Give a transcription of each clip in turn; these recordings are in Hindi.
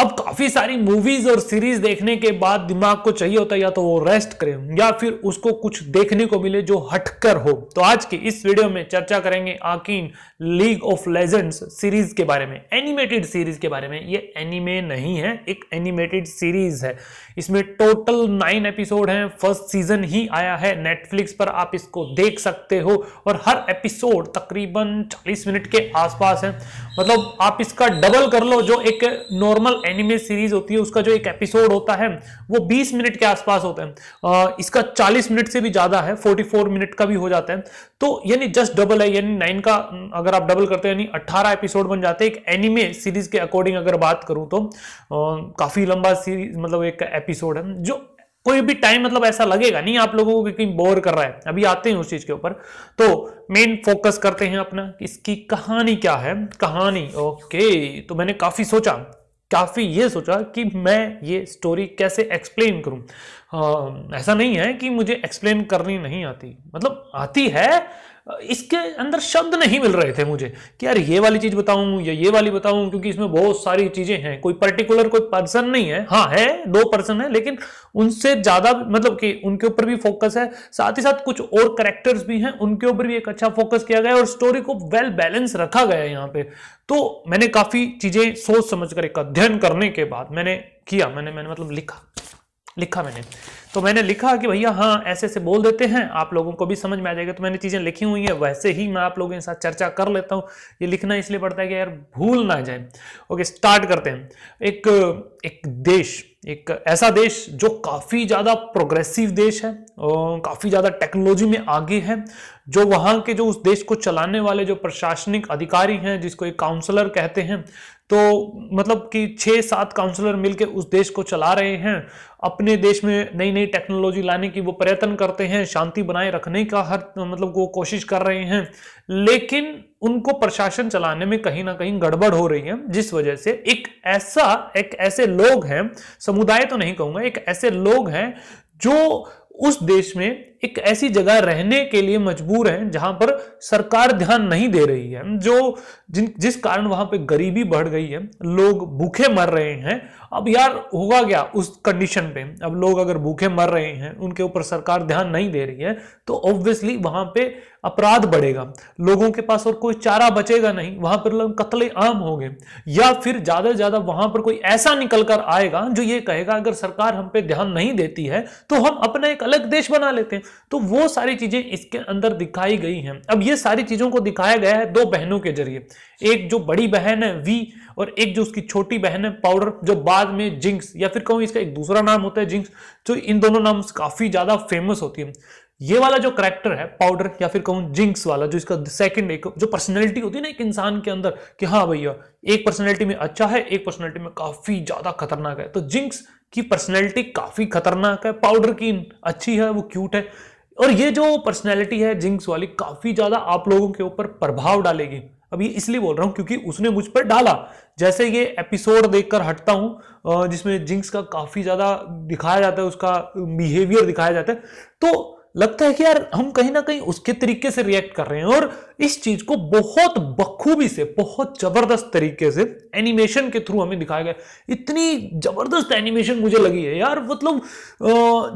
अब काफी सारी मूवीज और सीरीज देखने के बाद दिमाग को चाहिए होता है या तो वो रेस्ट करे या फिर उसको कुछ देखने को मिले जो हटकर हो तो आज के इस वीडियो में चर्चा करेंगे Arcane League of Legends series के बारे में एनिमेटेड सीरीज के बारे में ये एनिमे नहीं है एक एनिमेटेड सीरीज है इसमें टोटल नाइन एपिसोड है फर्स्ट सीजन ही आया है नेटफ्लिक्स पर आप इसको देख सकते हो और हर एपिसोड तकरीबन चालीस मिनट के आसपास है मतलब आप इसका डबल कर लो जो एक नॉर्मल एनिमे सीरीज होती है उसका जो एक एपिसोड होता है वो 20 मिनट के आसपास होता है इसका 40 मिनट से भी ज्यादा है 44 मिनट का भी हो जाता है तो यानी जस्ट डबल है यानी नाइन का अगर आप डबल करते हैं यानी 18 एपिसोड बन जाते हैं एक एनिमे सीरीज के अकॉर्डिंग अगर बात करूं तो काफी लंबा सीरीज मतलब एक एपिसोड है जो कोई भी टाइम मतलब ऐसा लगेगा नहीं आप लोगों को कहीं बोर कर रहा है अभी आते हैं उस चीज के ऊपर तो मेन फोकस करते हैं अपना इसकी कहानी क्या है कहानी ओके तो मैंने काफी सोचा काफ़ी ये सोचा कि मैं ये स्टोरी कैसे एक्सप्लेन करूं आ, ऐसा नहीं है कि मुझे एक्सप्लेन करनी नहीं आती मतलब आती है इसके अंदर शब्द नहीं मिल रहे थे मुझे कि यार ये वाली चीज़ बताऊं या ये वाली बताऊं क्योंकि इसमें बहुत सारी चीज़ें हैं कोई पर्टिकुलर कोई पर्सन नहीं है हाँ है दो पर्सन है लेकिन उनसे ज़्यादा मतलब कि उनके ऊपर भी फोकस है साथ ही साथ कुछ और करेक्टर्स भी हैं उनके ऊपर भी एक अच्छा फोकस किया गया और स्टोरी को वेल बैलेंस रखा गया है यहाँ पे तो मैंने काफ़ी चीज़ें सोच समझ कर एक अध्ययन करने के बाद मैंने किया मैंने मैंने मतलब लिखा लिखा मैंने तो मैंने लिखा कि भैया हाँ ऐसे ऐसे बोल देते हैं आप लोगों को भी समझ में आ जाएगा तो मैंने चीज़ें लिखी हुई हैं वैसे ही मैं आप लोगों के साथ चर्चा कर लेता हूँ ये लिखना इसलिए पड़ता है कि यार भूल ना जाए ओके स्टार्ट करते हैं एक एक देश एक ऐसा देश जो काफ़ी ज़्यादा प्रोग्रेसिव देश है काफ़ी ज़्यादा टेक्नोलॉजी में आगे है जो वहाँ के जो उस देश को चलाने वाले जो प्रशासनिक अधिकारी हैं जिसको एक काउंसलर कहते हैं तो मतलब कि छः सात काउंसलर मिलकर उस देश को चला रहे हैं अपने देश में नई नई टेक्नोलॉजी लाने की वो प्रयत्न करते हैं शांति बनाए रखने का हर मतलब वो कोशिश कर रहे हैं लेकिन उनको प्रशासन चलाने में कहीं ना कहीं गड़बड़ हो रही है जिस वजह से एक ऐसा एक ऐसे लोग हैं समुदाय तो नहीं कहूँगा एक ऐसे लोग हैं जो उस देश में एक ऐसी जगह रहने के लिए मजबूर हैं जहां पर सरकार ध्यान नहीं दे रही है जो जिन जिस कारण वहां पे गरीबी बढ़ गई है लोग भूखे मर रहे हैं अब यार होगा क्या उस कंडीशन पे अब लोग अगर भूखे मर रहे हैं उनके ऊपर सरकार ध्यान नहीं दे रही है तो ऑब्वियसली वहां पे अपराध बढ़ेगा लोगों के पास और कोई चारा बचेगा नहीं वहां पर लोग कतले आम होंगे या फिर ज्यादा से ज्यादा वहां पर कोई ऐसा निकल कर आएगा जो ये कहेगा अगर सरकार हम पे ध्यान नहीं देती है तो हम अपना एक अलग देश बना लेते हैं तो वो सारी चीजें इसके अंदर दिखाई गई हैं अब ये सारी चीजों को दिखाया गया है दो बहनों के जरिए एक जो बड़ी बहन है वी और एक जो उसकी छोटी बहन है पाउडर जो बाद में जिंक्स या फिर कहूँ इसका एक दूसरा नाम होता है जिंक्स जो इन दोनों नाम काफी ज्यादा फेमस होती है ये वाला जो करेक्टर है पाउडर या फिर कहूँ जिंक्स वाला जो इसका सेकंड एक जो पर्सनैलिटी होती है ना एक इंसान के अंदर कि हाँ भैया एक पर्सनैलिटी में अच्छा है एक पर्सनैलिटी में काफी ज्यादा खतरनाक है तो जिंक्स की पर्सनैलिटी काफ़ी खतरनाक है पाउडर की अच्छी है वो क्यूट है और ये जो पर्सनैलिटी है जिंक्स वाली काफ़ी ज़्यादा आप लोगों के ऊपर प्रभाव डालेगी अभी इसलिए बोल रहा हूं क्योंकि उसने मुझ पर डाला जैसे ये एपिसोड देखकर हटता हूं जिसमें जिंक्स का काफ़ी ज़्यादा दिखाया जाता है उसका बिहेवियर दिखाया जाता है तो लगता है कि यार हम कहीं ना कहीं उसके तरीके से रिएक्ट कर रहे हैं और इस चीज को बहुत बखूबी से बहुत जबरदस्त तरीके से एनिमेशन के थ्रू हमें दिखाया गया इतनी जबरदस्त एनिमेशन मुझे लगी है यार मतलब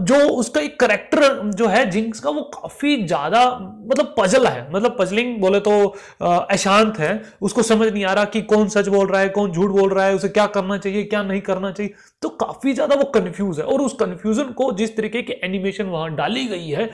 जो उसका एक करेक्टर जो है जिंक्स का वो काफी ज्यादा मतलब पजल है मतलब पजलिंग बोले तो अशांत है उसको समझ नहीं आ रहा कि कौन सच बोल रहा है कौन झूठ बोल रहा है उसे क्या करना चाहिए क्या नहीं करना चाहिए तो काफी ज्यादा वो कंफ्यूज है और उस कंफ्यूजन को जिस तरीके की एनिमेशन वहां डाली गई है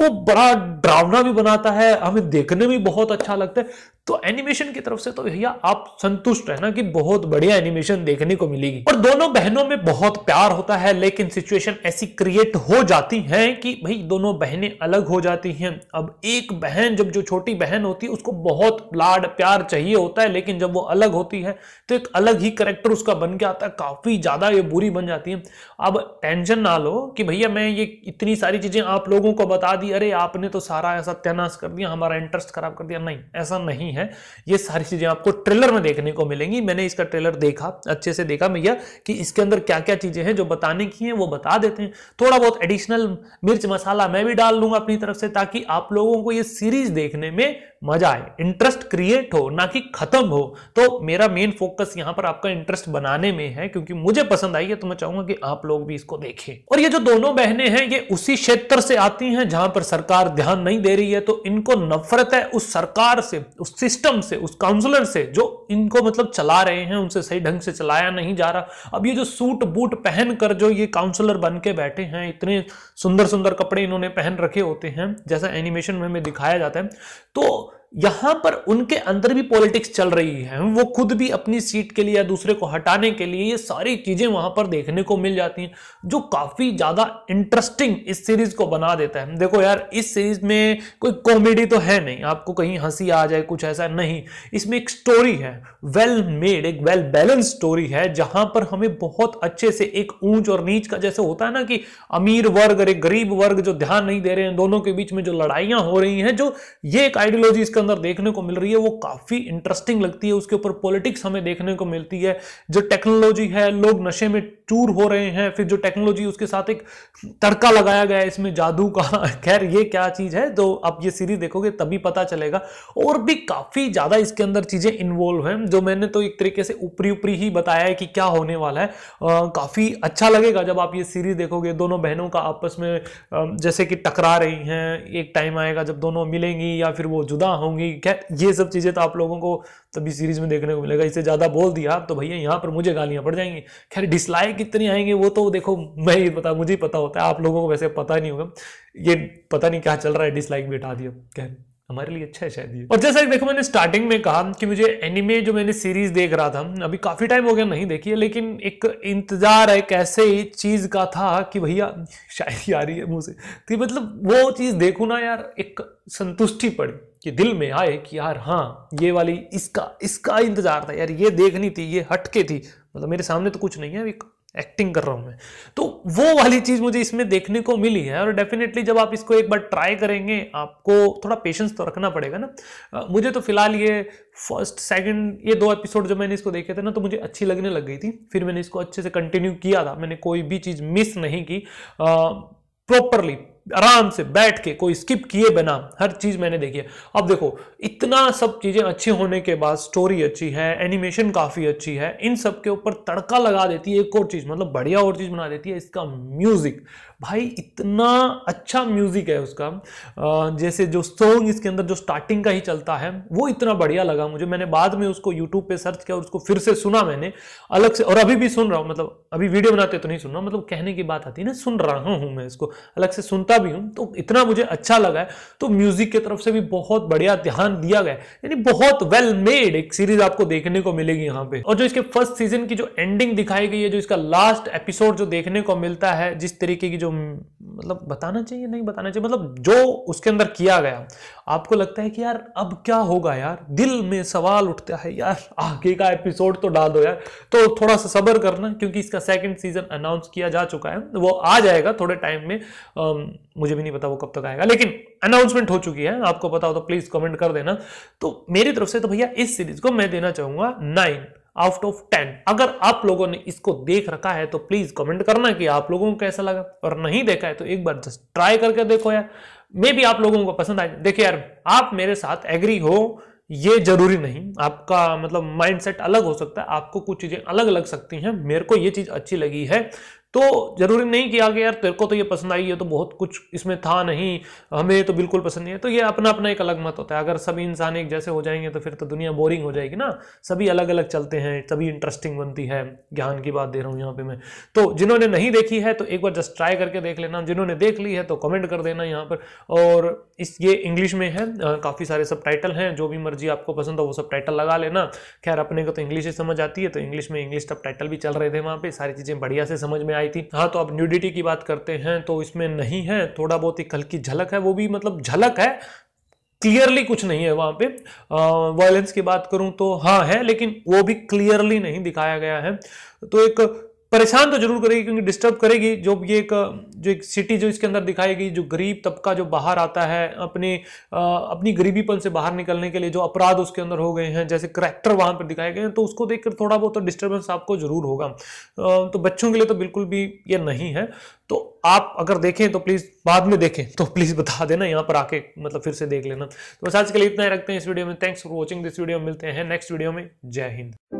वो बड़ा ड्रावना भी बनाता है हमें देखने में बहुत अच्छा लगता है तो एनिमेशन की तरफ से तो भैया आप संतुष्ट है ना कि बहुत बढ़िया एनिमेशन देखने को मिलेगी और दोनों बहनों में बहुत प्यार होता है लेकिन सिचुएशन ऐसी क्रिएट हो जाती है कि भाई दोनों बहनें अलग हो जाती हैं अब एक बहन जब जो छोटी बहन होती है उसको बहुत लाड प्यार चाहिए होता है लेकिन जब वो अलग होती है तो एक अलग ही करेक्टर उसका बन के आता है काफी ज्यादा ये बुरी बन जाती है अब टेंशन ना लो कि भैया मैं ये इतनी सारी चीजें आप लोगों को बता दी अरे आपने तो सारा ऐसा त्यानाश कर दिया हमारा इंटरेस्ट खराब कर दिया नहीं ऐसा नहीं है है ये सारी चीजें आपको ट्रेलर में देखने को मिलेंगी मैंने इसका ट्रेलर देखा अच्छे से देखा भैया कि इसके अंदर क्या क्या चीजें हैं जो बताने की हैं वो बता देते हैं थोड़ा बहुत एडिशनल मिर्च मसाला मैं भी डाल लूंगा अपनी तरफ से ताकि आप लोगों को ये सीरीज देखने में मजा आए इंटरेस्ट क्रिएट हो ना कि खत्म हो तो मेरा मेन फोकस यहाँ पर आपका इंटरेस्ट बनाने में है क्योंकि मुझे पसंद आई है तो मैं चाहूंगा कि आप लोग भी इसको देखें और ये जो दोनों बहनें हैं ये उसी क्षेत्र से आती हैं जहां पर सरकार ध्यान नहीं दे रही है तो इनको नफरत है उस सरकार से उस सिस्टम से उस काउंसलर से जो इनको मतलब चला रहे हैं उनसे सही ढंग से चलाया नहीं जा रहा अब ये जो सूट बूट पहन कर जो ये काउंसलर बन के बैठे हैं इतने सुंदर सुंदर कपड़े इन्होंने पहन रखे होते हैं जैसा एनिमेशन में, में दिखाया जाता है तो यहां पर उनके अंदर भी पॉलिटिक्स चल रही है वो खुद भी अपनी सीट के लिए या दूसरे को हटाने के लिए ये सारी चीजें वहां पर देखने को मिल जाती हैं जो काफी ज्यादा इंटरेस्टिंग इस सीरीज को बना देता है देखो यार इस सीरीज में कोई कॉमेडी तो है नहीं आपको कहीं हंसी आ जाए कुछ ऐसा नहीं इसमें एक स्टोरी है वेल मेड एक वेल बैलेंस स्टोरी है जहां पर हमें बहुत अच्छे से एक ऊंच और नीच का जैसे होता है ना कि अमीर वर्ग और एक गरीब वर्ग जो ध्यान नहीं दे रहे हैं दोनों के बीच में जो लड़ाइयां हो रही हैं जो ये एक आइडियोलॉजी के अंदर देखने को मिल रही है वो काफी इंटरेस्टिंग लगती है उसके ऊपर पॉलिटिक्स हमें देखने को मिलती है जो टेक्नोलॉजी है लोग नशे में चूर हो रहे हैं फिर जो टेक्नोलॉजी उसके साथ एक तड़का लगाया गया है इसमें जादू का खैर ये क्या चीज है तो आप ये सीरीज देखोगे तभी पता चलेगा और भी काफी ज्यादा इसके अंदर चीजें इन्वॉल्व हैं जो मैंने तो एक तरीके से ऊपरी ऊपरी ही बताया है कि क्या होने वाला है काफी अच्छा लगेगा जब आप ये सीरीज देखोगे दोनों बहनों का आपस में जैसे कि टकरा रही हैं एक टाइम आएगा जब दोनों मिलेंगी या फिर वो जुदा हो होंगी क्या ये सब चीज़ें तो आप लोगों को तभी सीरीज में देखने को मिलेगा इसे ज़्यादा बोल दिया तो भैया यहाँ पर मुझे गालियां पड़ जाएंगी खैर डिसलाइक कितनी आएंगे वो तो देखो मैं ही पता मुझे ही पता होता है आप लोगों को वैसे पता नहीं होगा ये पता नहीं क्या चल रहा है डिसलाइक भी हटा दिया खैर हमारे लिए अच्छा है शायद ये और जैसा देखो मैंने स्टार्टिंग में कहा कि मुझे एनिमे जो मैंने सीरीज देख रहा था अभी काफी टाइम हो गया नहीं देखी है लेकिन एक इंतजार एक ऐसे चीज का था कि भैया शायद आ रही है मुंह से तो मतलब वो चीज देखू ना यार एक संतुष्टि पड़ी कि दिल में आए कि यार हाँ ये वाली इसका इसका इंतजार था यार ये देखनी थी ये हटके थी मतलब मेरे सामने तो कुछ नहीं है अभी एक्टिंग कर रहा हूं मैं तो वो वाली चीज मुझे इसमें देखने को मिली है और डेफिनेटली जब आप इसको एक बार ट्राई करेंगे आपको थोड़ा पेशेंस तो रखना पड़ेगा ना मुझे तो फिलहाल ये फर्स्ट सेकंड ये दो एपिसोड जब मैंने इसको देखे थे ना तो मुझे अच्छी लगने लग गई थी फिर मैंने इसको अच्छे से कंटिन्यू किया था मैंने कोई भी चीज़ मिस नहीं की प्रॉपरली आराम से बैठ के कोई स्किप किए बिना हर चीज़ मैंने देखी है अब देखो इतना सब चीज़ें अच्छी होने के बाद स्टोरी अच्छी है एनिमेशन काफ़ी अच्छी है इन सब के ऊपर तड़का लगा देती है एक और चीज़ मतलब बढ़िया और चीज़ बना देती है इसका म्यूज़िक भाई इतना अच्छा म्यूज़िक है उसका जैसे जो सॉन्ग इसके अंदर जो स्टार्टिंग का ही चलता है वो इतना बढ़िया लगा मुझे मैंने बाद में उसको यूट्यूब पर सर्च किया और उसको फिर से सुना मैंने अलग से और अभी भी सुन रहा हूँ मतलब अभी वीडियो बनाते तो नहीं सुन रहा मतलब कहने की बात आती है ना सुन रहा हूँ मैं इसको अलग से सुनता सुनता भी हूं तो इतना मुझे अच्छा लगा है तो म्यूजिक की तरफ से भी बहुत बढ़िया ध्यान दिया गया यानी बहुत वेल मेड एक सीरीज आपको देखने को मिलेगी यहाँ पे और जो इसके फर्स्ट सीजन की जो एंडिंग दिखाई गई है जो इसका लास्ट एपिसोड जो देखने को मिलता है जिस तरीके की जो मतलब बताना चाहिए नहीं बताना चाहिए मतलब जो उसके अंदर किया गया आपको लगता है कि यार अब क्या होगा यार दिल में सवाल उठता है यार आगे का एपिसोड तो डाल दो यार तो थोड़ा सा सबर करना क्योंकि इसका सेकंड सीजन अनाउंस किया जा चुका है वो आ जाएगा थोड़े टाइम में मुझे भी नहीं पता वो कब तक आएगा लेकिन अनाउंसमेंट हो चुकी है आपको पता हो तो प्लीज कमेंट कर देना तो मेरी तरफ से तो भैया इस सीरीज को मैं देना चाहूंगा नाइन आउट ऑफ टेन अगर आप लोगों ने इसको देख रखा है तो प्लीज कमेंट करना कि आप लोगों को कैसा लगा और नहीं देखा है तो एक बार जस्ट ट्राई करके देखो यार मे भी आप लोगों को पसंद आए देखिए यार आप मेरे साथ एग्री हो ये जरूरी नहीं आपका मतलब माइंडसेट अलग हो सकता है आपको कुछ चीज़ें अलग लग सकती हैं मेरे को ये चीज़ अच्छी लगी है तो जरूरी नहीं कि आगे यार तेरे को तो ये पसंद आई है तो बहुत कुछ इसमें था नहीं हमें तो बिल्कुल पसंद नहीं है तो ये अपना अपना एक अलग मत होता है अगर सभी इंसान एक जैसे हो जाएंगे तो फिर तो दुनिया बोरिंग हो जाएगी ना सभी अलग अलग चलते हैं सभी इंटरेस्टिंग बनती है ज्ञान की बात दे रहा हूँ यहाँ पे मैं तो जिन्होंने नहीं देखी है तो एक बार जस्ट ट्राई करके देख लेना जिन्होंने देख ली है तो कमेंट कर देना यहाँ पर और इस ये इंग्लिश में है काफ़ी सारे सब हैं जो भी मर्जी आपको पसंद हो वो सब लगा लेना खैर अपने को तो इंग्लिश ही समझ आती है तो इंग्लिश में इंग्लिश सब भी चल रहे थे वहाँ पर सारी चीज़ें बढ़िया से समझ में आई आई थी हाँ तो अब न्यूडिटी की बात करते हैं तो इसमें नहीं है थोड़ा बहुत एक हल्की झलक है वो भी मतलब झलक है क्लियरली कुछ नहीं है वहां पे वायलेंस की बात करूं तो हाँ है लेकिन वो भी क्लियरली नहीं दिखाया गया है तो एक परेशान तो जरूर करेगी क्योंकि डिस्टर्ब करेगी जो ये एक जो एक सिटी जो इसके अंदर दिखाई गई जो गरीब तबका जो बाहर आता है अपने आ, अपनी गरीबीपन से बाहर निकलने के लिए जो अपराध उसके अंदर हो गए हैं जैसे करैक्टर वहां पर दिखाए गए हैं तो उसको देखकर थोड़ा बहुत तो डिस्टर्बेंस आपको जरूर होगा तो बच्चों के लिए तो बिल्कुल भी ये नहीं है तो आप अगर देखें तो प्लीज़ बाद में देखें तो प्लीज़ बता देना यहाँ पर आके मतलब फिर से देख लेना तो बस आज के लिए इतना ही रखते हैं इस वीडियो में thanks for watching this video मिलते हैं नेक्स्ट वीडियो में जय हिंद